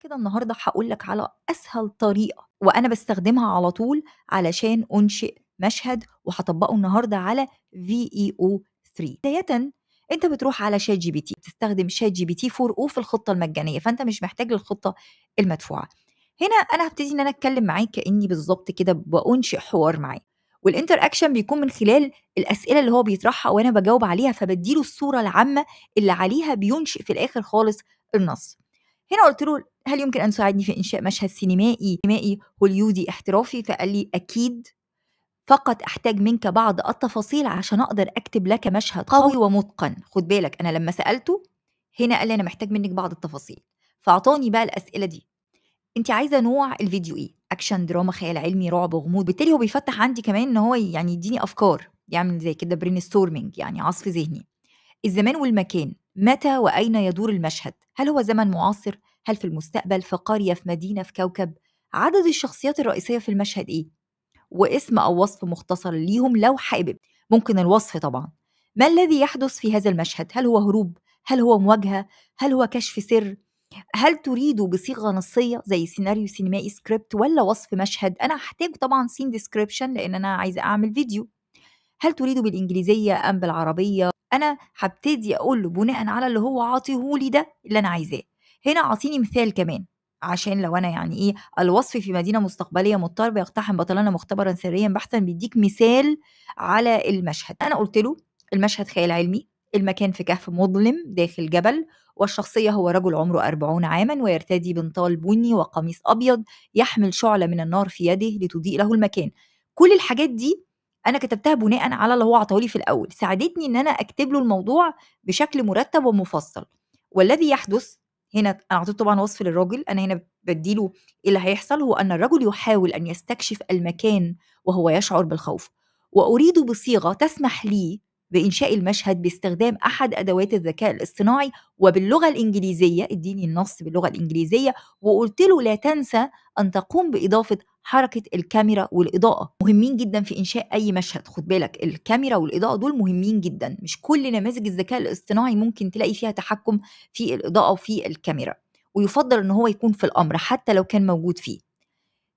كده النهارده هقول لك على اسهل طريقه وانا بستخدمها على طول علشان انشئ مشهد وهطبقه النهارده على في اي او 3 بدايه انت بتروح على شات جي بي تي بتستخدم شات جي بي تي 4 او في الخطه المجانيه فانت مش محتاج للخطه المدفوعه هنا انا هبتدي ان انا اتكلم معاه كاني بالظبط كده بانشئ حوار معاه والانتر اكشن بيكون من خلال الاسئله اللي هو بيطرحها وانا بجاوب عليها فبديله الصوره العامه اللي عليها بينشئ في الاخر خالص النص هنا قلت له هل يمكن أن تساعدني في إنشاء مشهد سينمائي سينمائي هوليودي احترافي فقال لي أكيد فقط احتاج منك بعض التفاصيل عشان اقدر اكتب لك مشهد قوي ومتقن خد بالك انا لما سالته هنا قال لي انا محتاج منك بعض التفاصيل فاعطاني بقى الاسئله دي انت عايزه نوع الفيديو ايه اكشن دراما خيال علمي رعب غموض بالتالي هو بيفتح عندي كمان ان هو يعني يديني افكار يعمل زي كده برين ستورمنج يعني عصف ذهني الزمان والمكان متى واين يدور المشهد هل هو زمن معاصر هل في المستقبل في قرية في مدينة في كوكب عدد الشخصيات الرئيسية في المشهد إيه واسم أو وصف مختصر ليهم لو حابب ممكن الوصف طبعا ما الذي يحدث في هذا المشهد هل هو هروب هل هو مواجهة هل هو كشف سر هل تريد بصيغة نصية زي سيناريو سينمائي سكريبت ولا وصف مشهد أنا هحتاج طبعا سين ديسكريبشن لأن أنا عايزة أعمل فيديو هل تريد بالإنجليزية أم بالعربية أنا هبتدي أقول له بناء على اللي هو عاطيهولي ده اللي أنا عايزاه هنا اعطيني مثال كمان عشان لو انا يعني ايه الوصف في مدينه مستقبليه مضطرب يقتحم بطلنا مختبرا سريا بحثا بيديك مثال على المشهد انا قلت له المشهد خيال علمي المكان في كهف مظلم داخل جبل والشخصية هو رجل عمره أربعون عاما ويرتدي بنطال بني وقميص أبيض يحمل شعلة من النار في يده لتضيء له المكان كل الحاجات دي أنا كتبتها بناء على اللي هو عطولي في الأول ساعدتني إن أنا أكتب له الموضوع بشكل مرتب ومفصل والذي يحدث هنا انا اعطيت طبعا وصف للراجل انا هنا بديله إيه اللي هيحصل هو ان الرجل يحاول ان يستكشف المكان وهو يشعر بالخوف واريد بصيغه تسمح لي بانشاء المشهد باستخدام احد ادوات الذكاء الاصطناعي وباللغه الانجليزيه اديني النص باللغه الانجليزيه وقلت له لا تنسى ان تقوم باضافه حركه الكاميرا والاضاءه مهمين جدا في انشاء اي مشهد خد بالك الكاميرا والاضاءه دول مهمين جدا مش كل نماذج الذكاء الاصطناعي ممكن تلاقي فيها تحكم في الاضاءه وفي الكاميرا ويفضل ان هو يكون في الامر حتى لو كان موجود فيه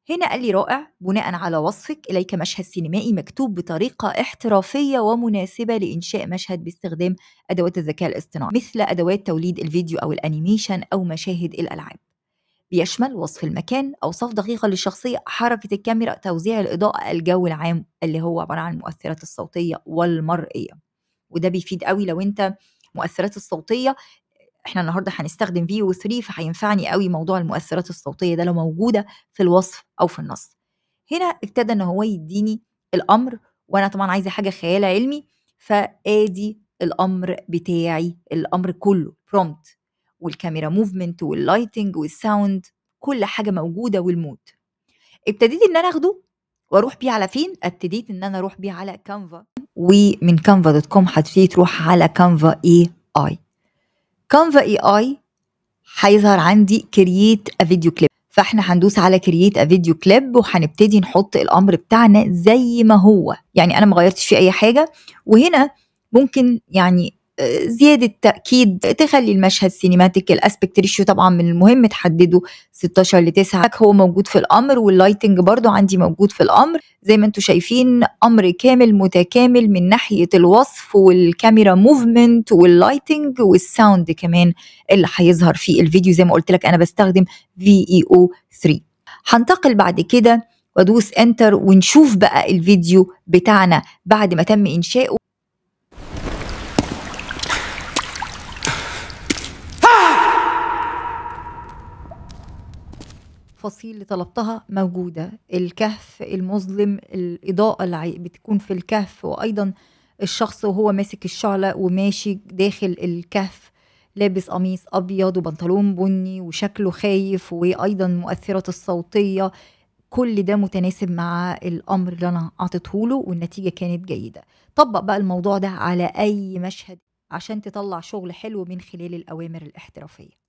هنا قال لي رائع بناء على وصفك إليك مشهد سينمائي مكتوب بطريقة احترافية ومناسبة لإنشاء مشهد باستخدام أدوات الذكاء الاصطناعي مثل أدوات توليد الفيديو أو الأنيميشن أو مشاهد الألعاب بيشمل وصف المكان أوصاف دقيقة للشخصية حركة الكاميرا توزيع الإضاءة الجو العام اللي هو عبارة عن المؤثرات الصوتية والمرئية وده بيفيد قوي لو أنت مؤثرات الصوتية احنا النهارده هنستخدم فيو 3 فهينفعني قوي موضوع المؤثرات الصوتيه ده لو موجوده في الوصف او في النص هنا ابتدى ان هو يديني الامر وانا طبعا عايزه حاجه خيال علمي فادي الامر بتاعي الامر كله برومت والكاميرا موفمنت واللايتنج والساوند كل حاجه موجوده والمود ابتديت ان انا اخده واروح بيه على فين ابتديت ان انا اروح بيه على كانفا ومن كانفا دوت كوم هتبتدي تروح على كانفا اي اي كانفا اي اي هيظهر عندي كرييت ا فيديو كليب فاحنا هندوس على كرييت ا فيديو كليب وهنبتدي نحط الامر بتاعنا زي ما هو يعني انا ما غيرتش فيه اي حاجه وهنا ممكن يعني زيادة تأكيد تخلي المشهد سينماتيك الاسبكت ريشيو طبعا من المهم تحدده 16 ل 9 هو موجود في الأمر واللايتنج برضو عندي موجود في الأمر زي ما انتم شايفين أمر كامل متكامل من ناحية الوصف والكاميرا موفمنت واللايتنج والساوند كمان اللي هيظهر في الفيديو زي ما قلت لك أنا بستخدم VEO 3 هنتقل بعد كده وادوس انتر ونشوف بقى الفيديو بتاعنا بعد ما تم انشاؤه التفاصيل اللي طلبتها موجودة الكهف المظلم الإضاءة اللي بتكون في الكهف وأيضا الشخص وهو ماسك الشعلة وماشي داخل الكهف لابس قميص أبيض وبنطلون بني وشكله خايف وأيضا مؤثرة الصوتية كل ده متناسب مع الأمر اللي أنا أعطيته له والنتيجة كانت جيدة طبق بقى الموضوع ده على أي مشهد عشان تطلع شغل حلو من خلال الأوامر الاحترافية